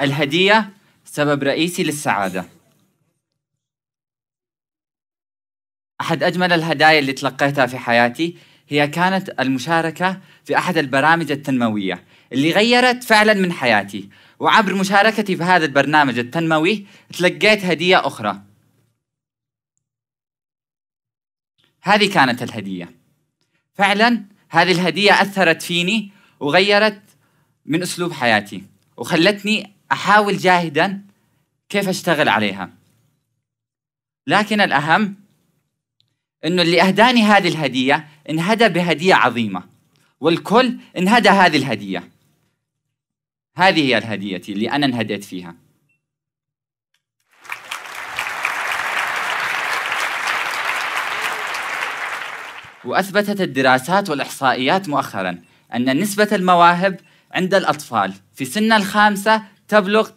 الهدية سبب رئيسي للسعادة أحد أجمل الهدايا اللي تلقيتها في حياتي هي كانت المشاركة في أحد البرامج التنموية اللي غيرت فعلا من حياتي وعبر مشاركتي في هذا البرنامج التنموي تلقيت هدية أخرى هذه كانت الهدية فعلا هذه الهدية أثرت فيني وغيرت من أسلوب حياتي وخلتني احاول جاهدا كيف اشتغل عليها لكن الاهم انه اللي اهداني هذه الهديه انهدى بهديه عظيمه والكل انهدى هذه الهديه هذه هي الهديه اللي انا انهديت فيها وأثبتت الدراسات والإحصائيات مؤخرا أن نسبة المواهب عند الأطفال في سن الخامسة تبلغ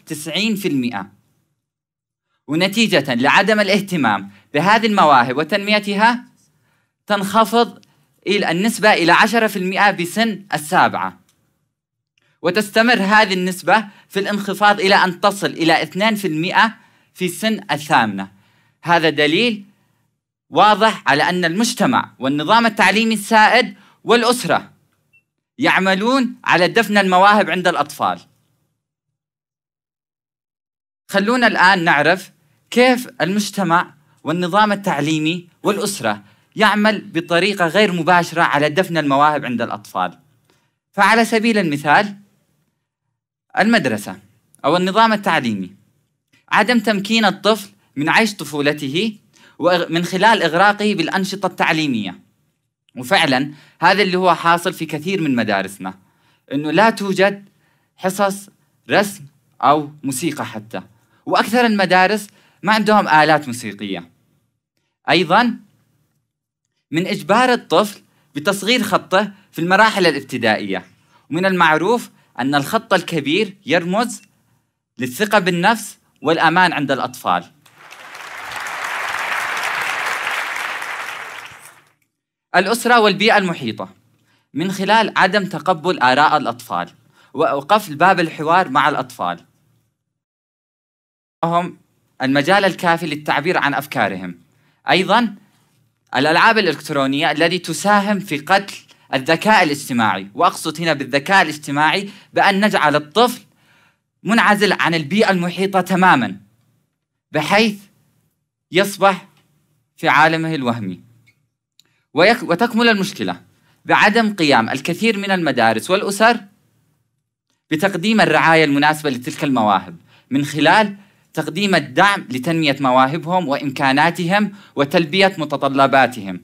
90% ونتيجة لعدم الاهتمام بهذه المواهب وتنميتها تنخفض النسبة إلى 10% بسن السابعة وتستمر هذه النسبة في الانخفاض إلى أن تصل إلى 2% في سن الثامنة هذا دليل واضح على أن المجتمع والنظام التعليمي السائد والأسرة يعملون على دفن المواهب عند الأطفال خلونا الآن نعرف كيف المجتمع والنظام التعليمي والأسرة يعمل بطريقة غير مباشرة على دفن المواهب عند الأطفال فعلى سبيل المثال المدرسة أو النظام التعليمي عدم تمكين الطفل من عيش طفولته من خلال إغراقه بالأنشطة التعليمية وفعلا هذا اللي هو حاصل في كثير من مدارسنا أنه لا توجد حصص رسم أو موسيقى حتى واكثر المدارس ما عندهم الات موسيقيه ايضا من اجبار الطفل بتصغير خطه في المراحل الابتدائيه ومن المعروف ان الخط الكبير يرمز للثقه بالنفس والامان عند الاطفال الأسرة والبيئة المحيطة من خلال عدم تقبل آراء الأطفال وقفل باب الحوار مع الأطفال هم المجال الكافي للتعبير عن أفكارهم أيضا الألعاب الإلكترونية التي تساهم في قتل الذكاء الاجتماعي وأقصد هنا بالذكاء الاجتماعي بأن نجعل الطفل منعزل عن البيئة المحيطة تماما بحيث يصبح في عالمه الوهمي ويك وتكمل المشكلة بعدم قيام الكثير من المدارس والأسر بتقديم الرعاية المناسبة لتلك المواهب من خلال تقديم الدعم لتنمية مواهبهم وإمكاناتهم وتلبية متطلباتهم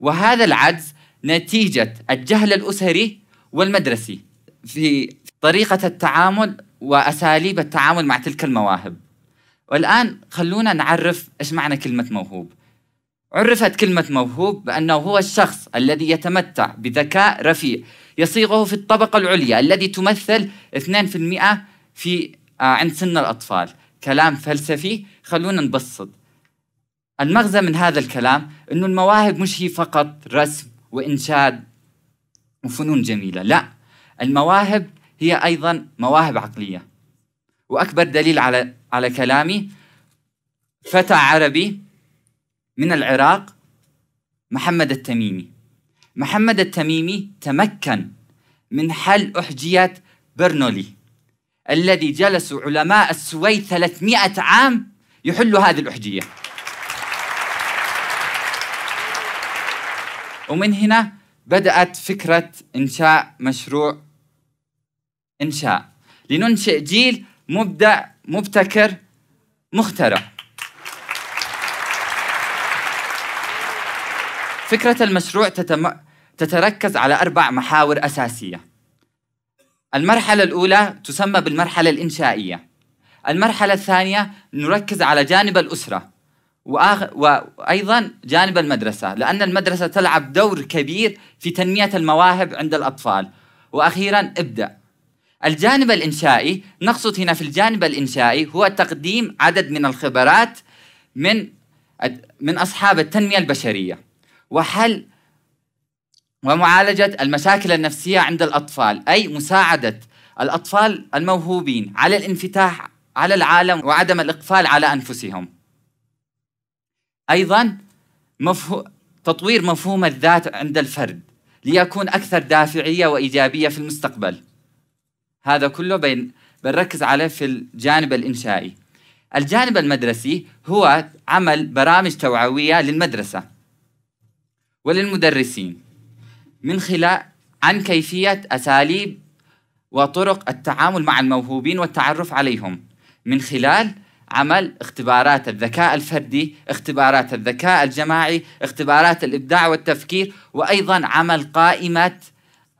وهذا العجز نتيجة الجهل الأسري والمدرسي في طريقة التعامل وأساليب التعامل مع تلك المواهب والآن خلونا نعرف إيش معنى كلمة موهوب عرفت كلمة موهوب بأنه هو الشخص الذي يتمتع بذكاء رفيع يصيغه في الطبقة العليا الذي تمثل 2% في آه، عند سن الأطفال كلام فلسفي خلونا نبسط المغزى من هذا الكلام أنه المواهب مش هي فقط رسم وإنشاد وفنون جميلة لا المواهب هي أيضا مواهب عقلية وأكبر دليل على على كلامي فتى عربي من العراق محمد التميمي محمد التميمي تمكن من حل أحجية برنولي الذي جلسوا علماء السويد 300 عام يحلوا هذه الأحجية ومن هنا بدأت فكرة إنشاء مشروع إنشاء لننشئ جيل مبدع مبتكر مخترع فكرة المشروع تتم... تتركز على أربع محاور أساسية المرحلة الأولى تسمى بالمرحلة الإنشائية المرحلة الثانية نركز على جانب الأسرة وآخ... وأيضا جانب المدرسة لأن المدرسة تلعب دور كبير في تنمية المواهب عند الأطفال وأخيرا ابدأ الجانب الإنشائي نقصد هنا في الجانب الإنشائي هو تقديم عدد من الخبرات من من أصحاب التنمية البشرية وحل ومعالجة المشاكل النفسية عند الأطفال أي مساعدة الأطفال الموهوبين على الانفتاح على العالم وعدم الإقفال على أنفسهم أيضا مفهو... تطوير مفهوم الذات عند الفرد ليكون أكثر دافعية وإيجابية في المستقبل هذا كله بين... بنركز عليه في الجانب الإنشائي الجانب المدرسي هو عمل برامج توعوية للمدرسة وللمدرسين من خلال عن كيفية أساليب وطرق التعامل مع الموهوبين والتعرف عليهم من خلال عمل اختبارات الذكاء الفردي، اختبارات الذكاء الجماعي، اختبارات الابداع والتفكير، وايضا عمل قائمه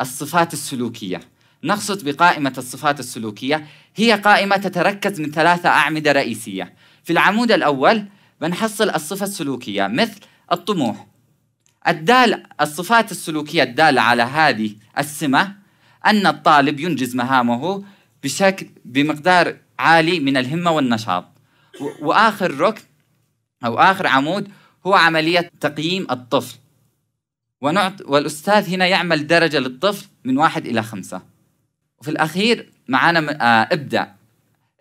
الصفات السلوكيه. نقصد بقائمه الصفات السلوكيه هي قائمه تتركز من ثلاثه اعمده رئيسيه. في العمود الاول بنحصل الصفه السلوكيه مثل الطموح، الدال الصفات السلوكية الدالة على هذه السمة أن الطالب ينجز مهامه بشكل بمقدار عالي من الهمة والنشاط وآخر ركن أو آخر عمود هو عملية تقييم الطفل ونعط والأستاذ هنا يعمل درجة للطفل من واحد إلى خمسة وفي الأخير معانا إبدأ آه،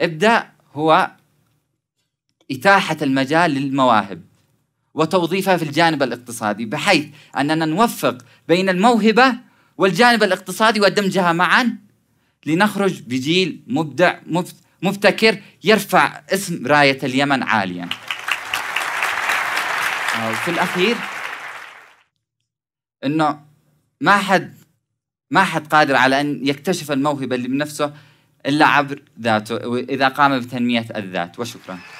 إبدأ هو إتاحة المجال للمواهب وتوظيفها في الجانب الاقتصادي بحيث أننا نوفق بين الموهبة والجانب الاقتصادي ودمجها معا لنخرج بجيل مبدع مبتكر يرفع اسم راية اليمن عاليا في الأخير أنه ما حد ما حد قادر على أن يكتشف الموهبة اللي بنفسه إلا عبر ذاته إذا قام بتنمية الذات وشكرا